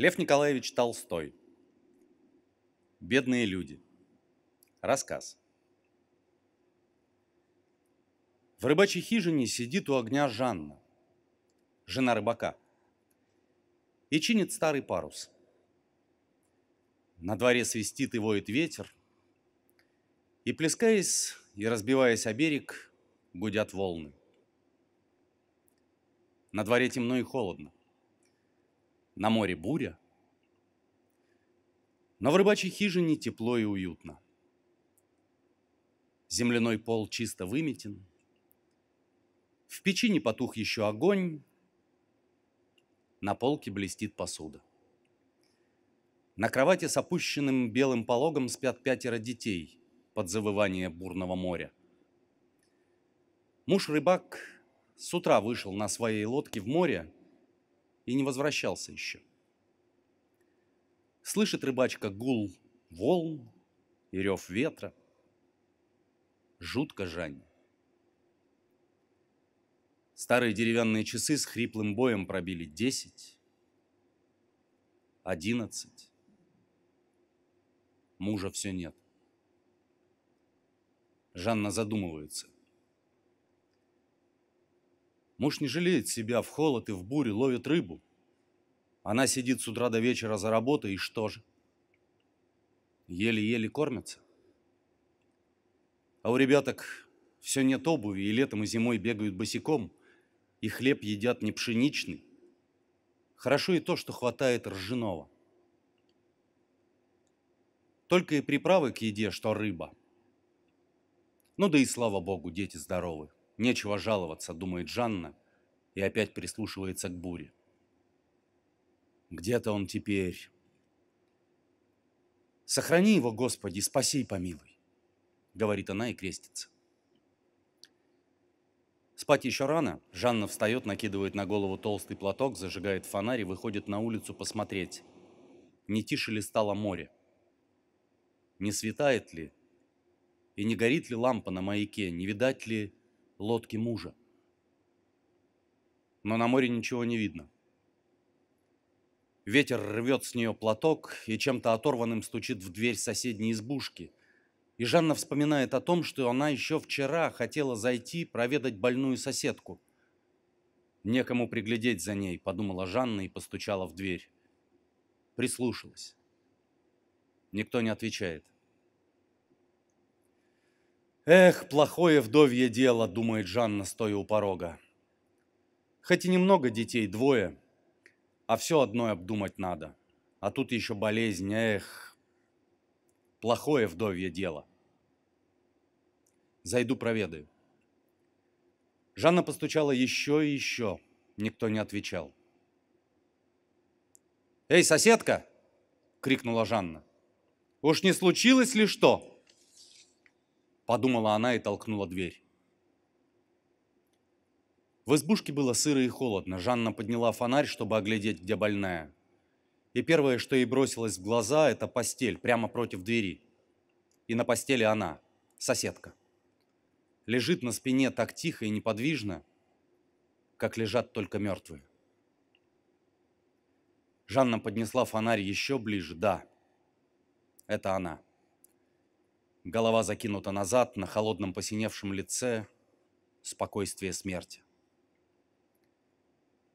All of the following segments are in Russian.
Лев Николаевич Толстой. Бедные люди. Рассказ. В рыбачьей хижине сидит у огня Жанна, жена рыбака, и чинит старый парус. На дворе свистит и воет ветер, и, плескаясь и разбиваясь о берег, гудят волны. На дворе темно и холодно на море буря. Но в рыбачьей хижине тепло и уютно. Земляной пол чисто выметен. В печи не потух еще огонь. На полке блестит посуда. На кровати с опущенным белым пологом спят пятеро детей под завывание бурного моря. Муж-рыбак с утра вышел на своей лодке в море и не возвращался еще. Слышит рыбачка гул волн и рев ветра. Жутко Жань. Старые деревянные часы с хриплым боем пробили десять, одиннадцать. Мужа все нет. Жанна задумывается – Муж не жалеет себя в холод и в буре, ловит рыбу. Она сидит с утра до вечера за работой, и что же? Еле-еле кормятся. А у ребяток все нет обуви, и летом и зимой бегают босиком, и хлеб едят не пшеничный. Хорошо и то, что хватает ржаного. Только и приправы к еде, что рыба. Ну да и слава богу, дети здоровы. Нечего жаловаться, думает Жанна, и опять прислушивается к буре. Где-то он теперь. Сохрани его, Господи, спаси и помилуй, говорит она и крестится. Спать еще рано. Жанна встает, накидывает на голову толстый платок, зажигает фонарь и выходит на улицу посмотреть, не тише ли стало море. Не светает ли? И не горит ли лампа на маяке? Не видать ли лодки мужа. Но на море ничего не видно. Ветер рвет с нее платок и чем-то оторванным стучит в дверь соседней избушки. И Жанна вспоминает о том, что она еще вчера хотела зайти проведать больную соседку. «Некому приглядеть за ней», — подумала Жанна и постучала в дверь. Прислушалась. Никто не отвечает. «Эх, плохое вдовье дело», — думает Жанна, стоя у порога. Хоть и немного детей, двое, а все одно обдумать надо. А тут еще болезнь, эх, плохое вдовье дело. Зайду проведаю. Жанна постучала еще и еще. Никто не отвечал. «Эй, соседка!» — крикнула Жанна. «Уж не случилось ли что?» подумала она и толкнула дверь. В избушке было сыро и холодно. Жанна подняла фонарь, чтобы оглядеть, где больная. И первое, что ей бросилось в глаза, это постель прямо против двери. И на постели она, соседка. Лежит на спине так тихо и неподвижно, как лежат только мертвые. Жанна поднесла фонарь еще ближе. Да, это она. Голова закинута назад, на холодном посиневшем лице спокойствие смерти.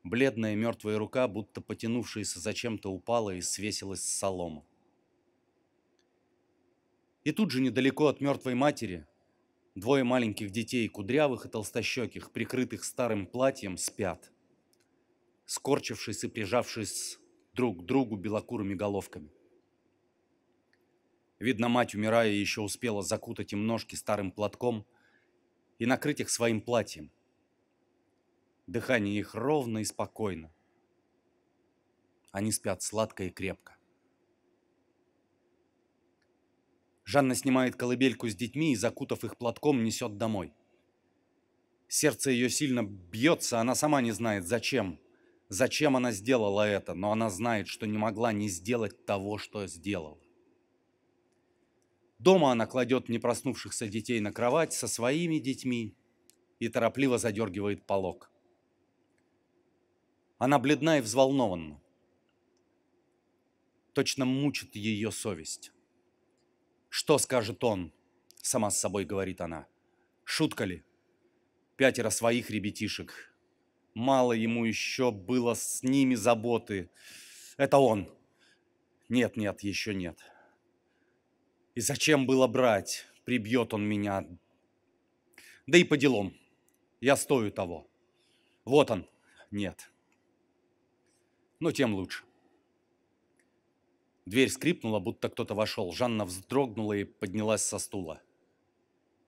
Бледная мертвая рука, будто потянувшаяся зачем-то, упала и свесилась с соломы. И тут же недалеко от мертвой матери двое маленьких детей, кудрявых и толстощеких, прикрытых старым платьем, спят, скорчившись и прижавшись друг к другу белокурыми головками – Видно, мать, умирая, еще успела закутать им ножки старым платком и накрыть их своим платьем. Дыхание их ровно и спокойно. Они спят сладко и крепко. Жанна снимает колыбельку с детьми и, закутав их платком, несет домой. Сердце ее сильно бьется, она сама не знает, зачем. Зачем она сделала это, но она знает, что не могла не сделать того, что сделала. Дома она кладет непроснувшихся детей на кровать со своими детьми и торопливо задергивает полог. Она бледна и взволнована. Точно мучит ее совесть. «Что скажет он?» – сама с собой говорит она. «Шутка ли? Пятеро своих ребятишек. Мало ему еще было с ними заботы. Это он. Нет, нет, еще нет». И зачем было брать? Прибьет он меня. Да и по делам. Я стою того. Вот он. Нет. Но тем лучше. Дверь скрипнула, будто кто-то вошел. Жанна вздрогнула и поднялась со стула.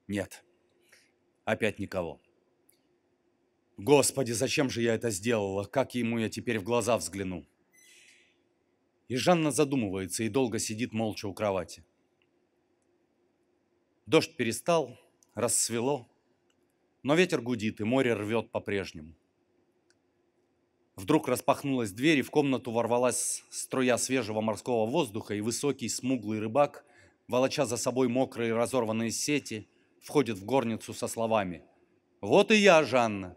Нет. Опять никого. Господи, зачем же я это сделала? Как ему я теперь в глаза взгляну? И Жанна задумывается и долго сидит молча у кровати. Дождь перестал, рассвело, но ветер гудит, и море рвет по-прежнему. Вдруг распахнулась дверь, и в комнату ворвалась струя свежего морского воздуха, и высокий смуглый рыбак, волоча за собой мокрые разорванные сети, входит в горницу со словами «Вот и я, Жанна!»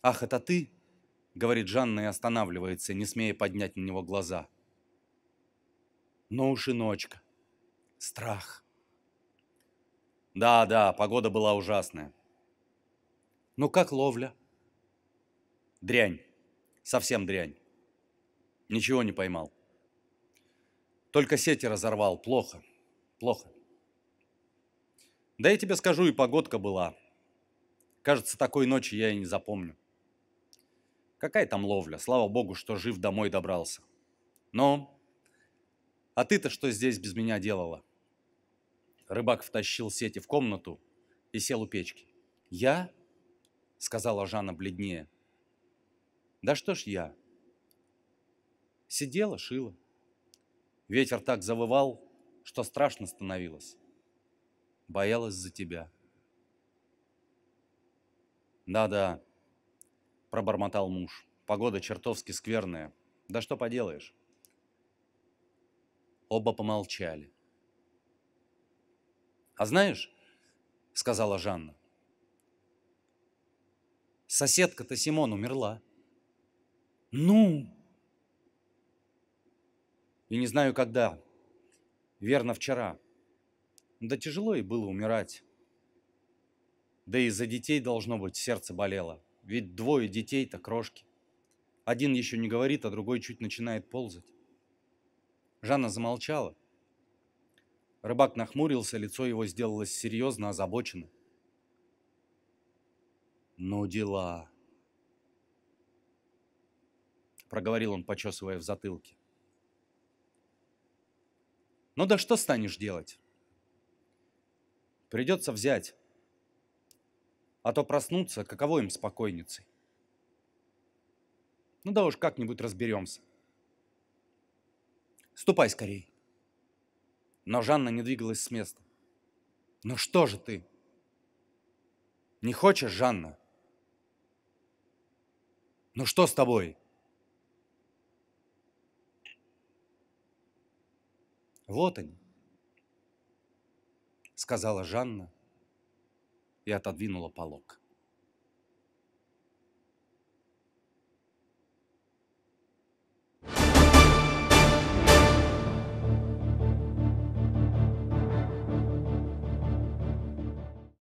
«Ах, это ты?» — говорит Жанна и останавливается, не смея поднять на него глаза. Но «Ну уж и ночка. Страх. Да, да, погода была ужасная. Ну как ловля? Дрянь. Совсем дрянь. Ничего не поймал. Только сети разорвал. Плохо. Плохо. Да я тебе скажу, и погодка была. Кажется, такой ночи я и не запомню. Какая там ловля? Слава богу, что жив домой добрался. Но, а ты-то что здесь без меня делала? Рыбак втащил сети в комнату и сел у печки. «Я?» — сказала Жанна бледнее. «Да что ж я?» Сидела, шила. Ветер так завывал, что страшно становилось. Боялась за тебя. «Да-да», — пробормотал муж. «Погода чертовски скверная. Да что поделаешь?» Оба помолчали. А знаешь, сказала Жанна, соседка-то Симон умерла. Ну! И не знаю когда. Верно, вчера. Да тяжело и было умирать. Да и за детей, должно быть, сердце болело. Ведь двое детей-то крошки. Один еще не говорит, а другой чуть начинает ползать. Жанна замолчала – Рыбак нахмурился, лицо его сделалось серьезно озабочено. «Ну дела!» — проговорил он, почесывая в затылке. «Ну да что станешь делать? Придется взять, а то проснуться, каково им спокойницей. Ну да уж как-нибудь разберемся. Ступай скорей!» Но Жанна не двигалась с места. «Ну что же ты? Не хочешь, Жанна? Ну что с тобой?» «Вот они», — сказала Жанна и отодвинула полок.